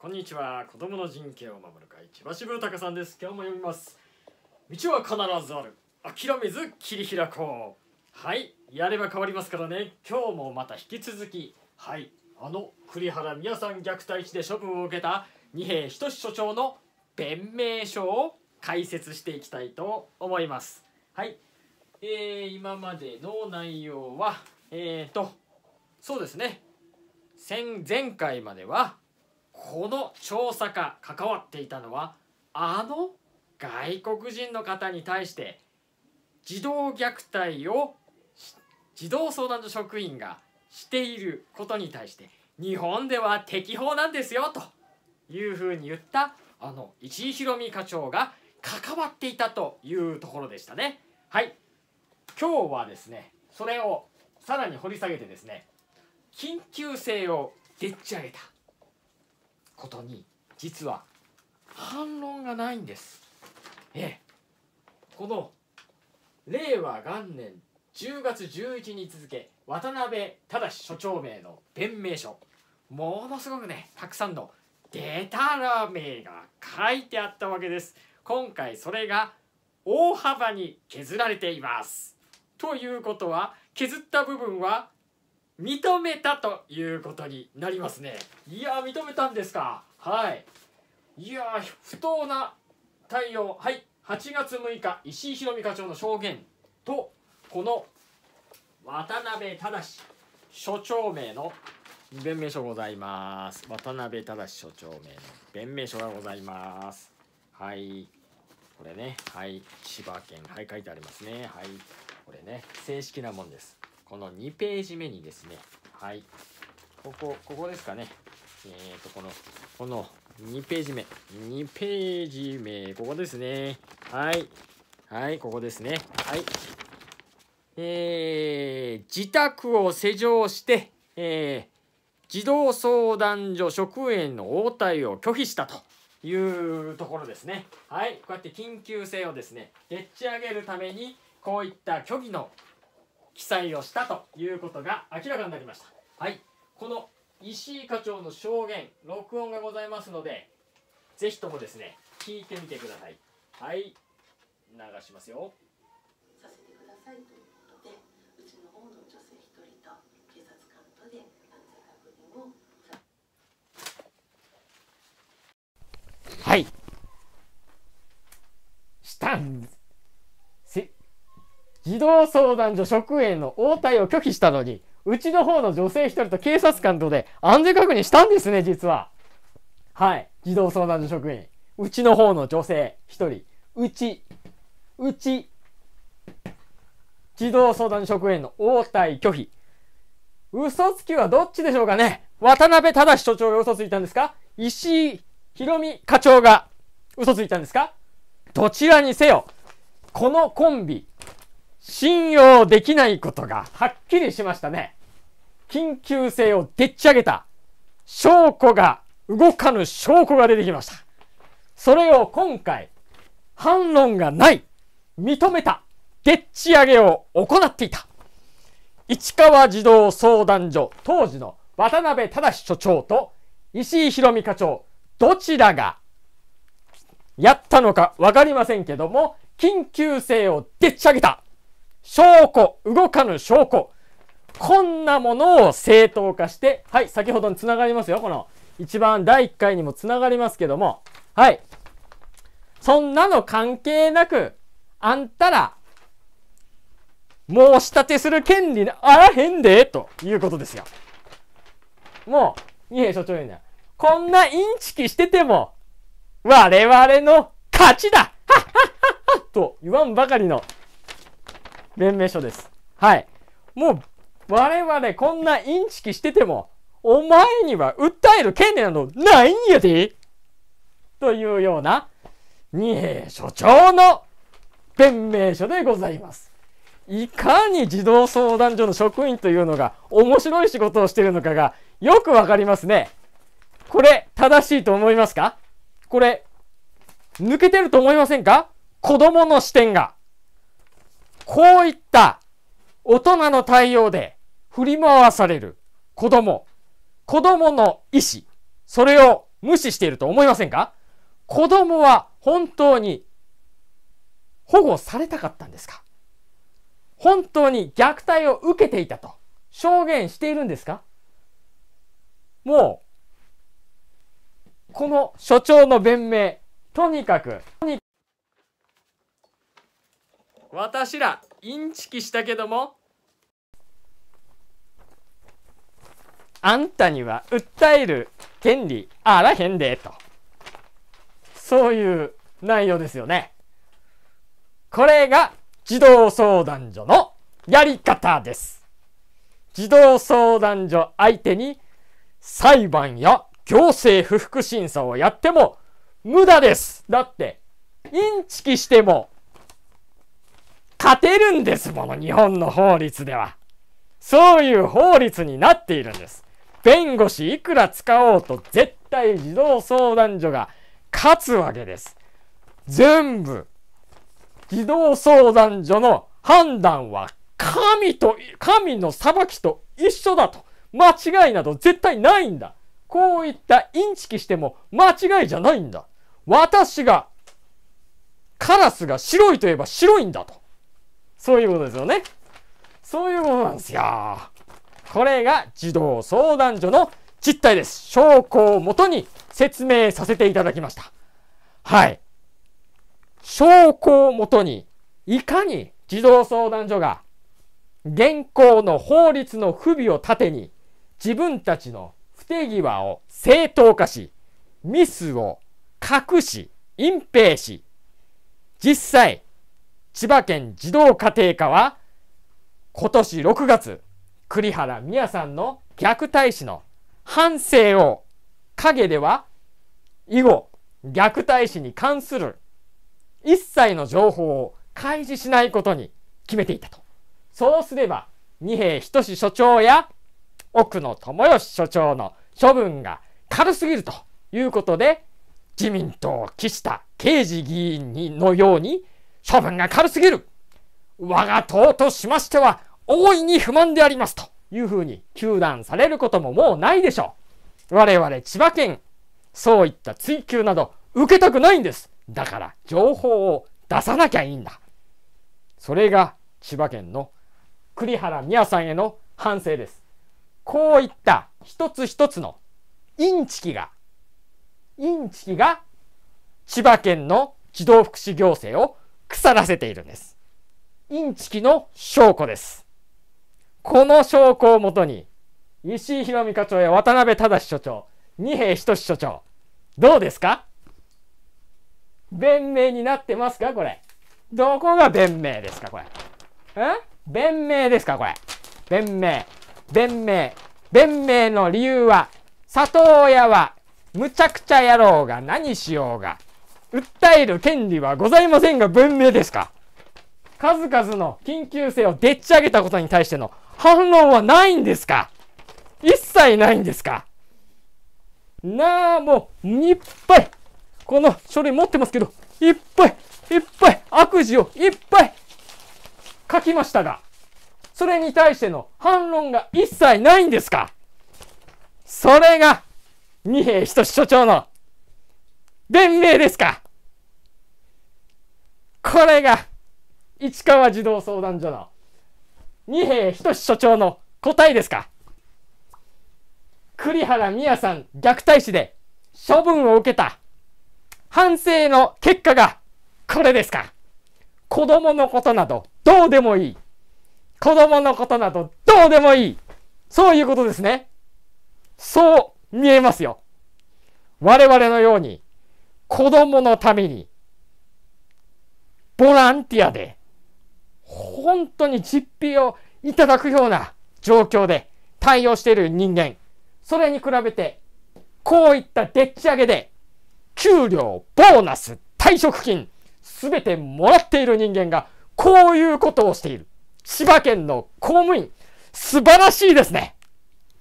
こんにちは子供の人権を守る会千葉支部隆さんです今日も読みます道は必ずある諦めず切り開こうはいやれば変わりますからね今日もまた引き続きはいあの栗原美さん虐待死で処分を受けた二平仁所長の弁明書を解説していきたいと思いますはいえー、今までの内容はえっ、ー、とそうですね前回まではこの調査が関わっていたのはあの外国人の方に対して児童虐待を児童相談所職員がしていることに対して日本では適法なんですよというふうに言ったあの石井宏美課長が関わっていたというところでしたねはい今日はですねそれをさらに掘り下げてですね緊急性をでっち上げたことに実は反論がないんです。ええ、この令和元年10月11日続け渡辺忠所長名の弁明書ものすごくねたくさんのデタラメが書いてあったわけです。今回それが大幅に削られています。ということは削った部分は認めたということになりますねいや認めたんですかはいいや不当な対応はい8月6日石井宏美課長の証言とこの渡辺忠所長名の弁明書ございます渡辺忠所長名の弁明書がございますはいこれねはい千葉県はい書いてありますねはいこれね正式なもんですこの2ページ目にですね、はい、ここ、ここですかね。えっ、ー、と、この、この2ページ目、2ページ目、ここですね。はい。はい、ここですね。はい。えー、自宅を施錠して、えー、児童相談所職員の応対を拒否したというところですね。はい、こうやって緊急性をですね、でっち上げるために、こういった虚偽の記載をしたということが明らかになりましたはいこの石井課長の証言録音がございますのでぜひともですね聞いてみてくださいはい流しますよさせてくださいということでうちの方の女性一人と警察官とで安全確認をはいしたん児童相談所職員の応対を拒否したのに、うちの方の女性1人と警察官とで安全確認したんですね、実は。はい。児童相談所職員。うちの方の女性1人。うち、うち、児童相談所職員の応対拒否。嘘つきはどっちでしょうかね渡辺正所長が嘘ついたんですか石井博美課長が嘘ついたんですかどちらにせよ、このコンビ、信用できないことがはっきりしましたね。緊急性をでっち上げた証拠が、動かぬ証拠が出てきました。それを今回、反論がない、認めた、でっち上げを行っていた。市川児童相談所、当時の渡辺忠所長と石井博美課長、どちらがやったのか分かりませんけども、緊急性をでっち上げた証拠、動かぬ証拠。こんなものを正当化して、はい、先ほどにつながりますよ。この、一番第1回にもつながりますけども、はい。そんなの関係なく、あんたら、申し立てする権利あらへんで、ということですよ。もう、二平所長言うな。こんなインチキしてても、我々の勝ちだははははと言わんばかりの弁明書です。はい。もう、我々こんなインチキしてても、お前には訴える権利などないんやでというような、二平所長の弁明書でございます。いかに児童相談所の職員というのが面白い仕事をしているのかがよくわかりますね。これ、正しいと思いますかこれ、抜けてると思いませんか子供の視点が。こういった大人の対応で振り回される子供、子供の意思、それを無視していると思いませんか子供は本当に保護されたかったんですか本当に虐待を受けていたと証言しているんですかもう、この所長の弁明、とにかく、私らインチキしたけどもあんたには訴える権利あらへんでとそういう内容ですよねこれが児童相談所のやり方です児童相談所相手に裁判や行政不服審査をやっても無駄ですだってインチキしても勝てるんですもの、日本の法律では。そういう法律になっているんです。弁護士いくら使おうと絶対児童相談所が勝つわけです。全部、児童相談所の判断は神と、神の裁きと一緒だと。間違いなど絶対ないんだ。こういったインチキしても間違いじゃないんだ。私が、カラスが白いといえば白いんだと。そういうことですよね。そういうことなんですよ。これが児童相談所の実態です。証拠をもとに説明させていただきました。はい。証拠をもとに、いかに児童相談所が現行の法律の不備を盾に自分たちの不手際を正当化し、ミスを隠し、隠蔽し、実際、千葉県児童家庭科は今年6月栗原美也さんの虐待死の反省を陰では以後虐待死に関する一切の情報を開示しないことに決めていたとそうすれば二瓶仁所長や奥野智義所長の処分が軽すぎるということで自民党岸田刑事議員のように処分が軽すぎる我が党としましては大いに不満でありますというふうに糾弾されることももうないでしょう。我々千葉県、そういった追及など受けたくないんです。だから情報を出さなきゃいいんだ。それが千葉県の栗原美和さんへの反省です。こういった一つ一つのインチキが、インチキが千葉県の児童福祉行政を腐らせているんです。インチキの証拠です。この証拠をもとに、石井博美課長や渡辺忠所長、二平仁所長、どうですか弁明になってますかこれ。どこが弁明ですかこれ。ん弁明ですかこれ。弁明。弁明。弁明の理由は、里親は、むちゃくちゃ野郎が何しようが、訴える権利はございませんが文明ですか数々の緊急性をでっち上げたことに対しての反論はないんですか一切ないんですかなあ、もう、いっぱい、この書類持ってますけど、いっぱい、いっぱい、悪事をいっぱい書きましたが、それに対しての反論が一切ないんですかそれが、二平等所長の弁明ですかこれが、市川児童相談所の、二平仁所長の答えですか栗原美也さん虐待死で処分を受けた反省の結果がこれですか子供のことなどどうでもいい。子供のことなどどうでもいい。そういうことですね。そう見えますよ。我々のように子供のために、ボランティアで、本当に実費をいただくような状況で対応している人間。それに比べて、こういったでっち上げで、給料、ボーナス、退職金、すべてもらっている人間が、こういうことをしている。千葉県の公務員、素晴らしいですね。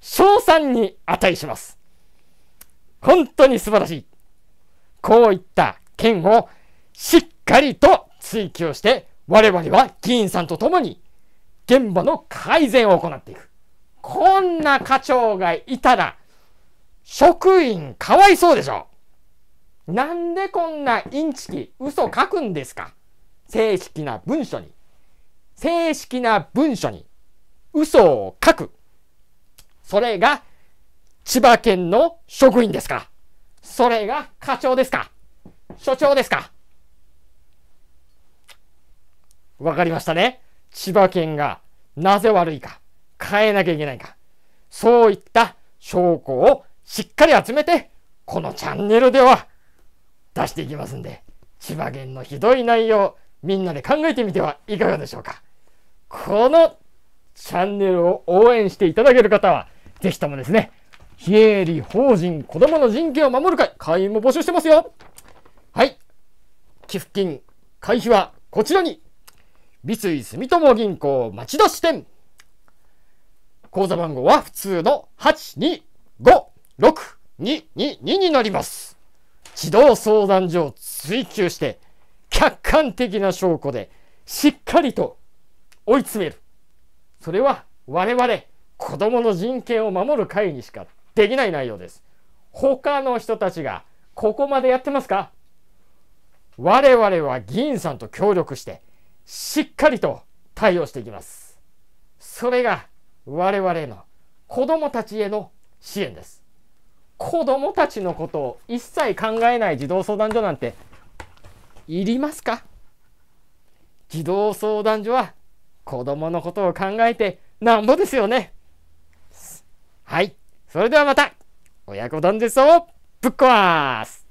賞賛に値します。本当に素晴らしい。こういった件をしっかりと追及して、我々は議員さんと共に現場の改善を行っていく。こんな課長がいたら、職員かわいそうでしょなんでこんなインチキ、嘘書くんですか正式な文書に。正式な文書に嘘を書く。それが千葉県の職員ですから。それが課長ですか所長ですかわかりましたね。千葉県がなぜ悪いか、変えなきゃいけないか、そういった証拠をしっかり集めて、このチャンネルでは出していきますんで、千葉県のひどい内容、みんなで考えてみてはいかがでしょうか。このチャンネルを応援していただける方は、ぜひともですね、非営利法人子供の人権を守る会会員も募集してますよはい寄付金会費はこちらに三井住友銀行町田支店口座番号は普通の8256222になります児童相談所を追求して客観的な証拠でしっかりと追い詰めるそれは我々子供の人権を守る会にしかできない内容です。他の人たちがここまでやってますか我々は議員さんと協力してしっかりと対応していきます。それが我々の子供たちへの支援です。子供たちのことを一切考えない児童相談所なんていりますか児童相談所は子供のことを考えてなんぼですよね。はい。それではまた親子丼ですをぶっ壊す